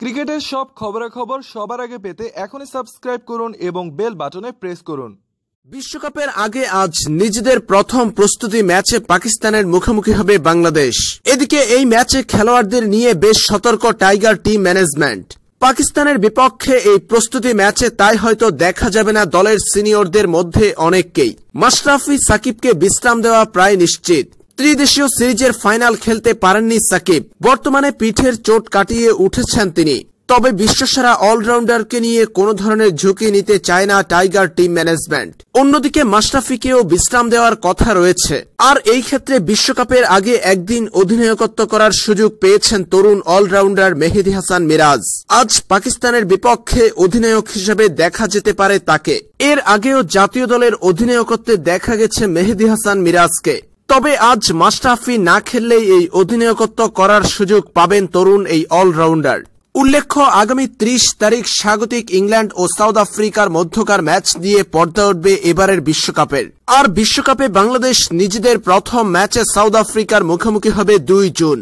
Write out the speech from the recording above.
ক্রিকেটের সব খবরাখবর সবার আগে পেতে এখনই সাবস্ক্রাইব করুন এবং বেল বাটনে প্রেস করুন বিশ্বকাপের আগে আজ নিজেদের প্রথম প্রস্তুতি ম্যাচে পাকিস্তানের মুখোমুখি হবে বাংলাদেশ এদিকে এই ম্যাচে খেলোয়াড়দের নিয়ে বেশ সতর্ক টাইগার টিম ম্যানেজমেন্ট পাকিস্তানের বিপক্ষে এই প্রস্তুতি ম্যাচে তাই হয়তো দেখা যাবে না দলের সিনিয়রদের মধ্যে অনেককেই মাশরাফি সাকিবকে বিশ্রাম দেওয়া প্রায় নিশ্চিত ত্রিদেশীয় সিরিজের ফাইনাল খেলতে পারেননি সাকিব বর্তমানে পিঠের চোট কাটিয়ে উঠেছেন তিনি তবে বিশ্বসেরা অলরাউন্ডারকে নিয়ে কোনো ধরনের ঝুঁকি নিতে চায় না টাইগার টিম ম্যানেজমেন্ট অন্যদিকে মাশরাফিকেও বিশ্রাম দেওয়ার কথা রয়েছে আর এই ক্ষেত্রে বিশ্বকাপের আগে একদিন অধিনায়কত্ব করার সুযোগ পেয়েছেন তরুণ অলরাউন্ডার মেহেদি হাসান মিরাজ আজ পাকিস্তানের বিপক্ষে অধিনায়ক হিসেবে দেখা যেতে পারে তাকে এর আগেও জাতীয় দলের অধিনায়কত্বে দেখা গেছে মেহেদি হাসান মিরাজকে তবে আজ মাস্টাফি না খেললেই এই অধিনায়কত্ব করার সুযোগ পাবেন তরুণ এই অলরাউন্ডার উল্লেখ্য আগামী ত্রিশ তারিখ স্বাগতিক ইংল্যান্ড ও সাউথ আফ্রিকার মধ্যকার ম্যাচ দিয়ে পর্দা উঠবে এবারের বিশ্বকাপের আর বিশ্বকাপে বাংলাদেশ নিজেদের প্রথম ম্যাচে সাউথ আফ্রিকার মুখোমুখি হবে দুই জুন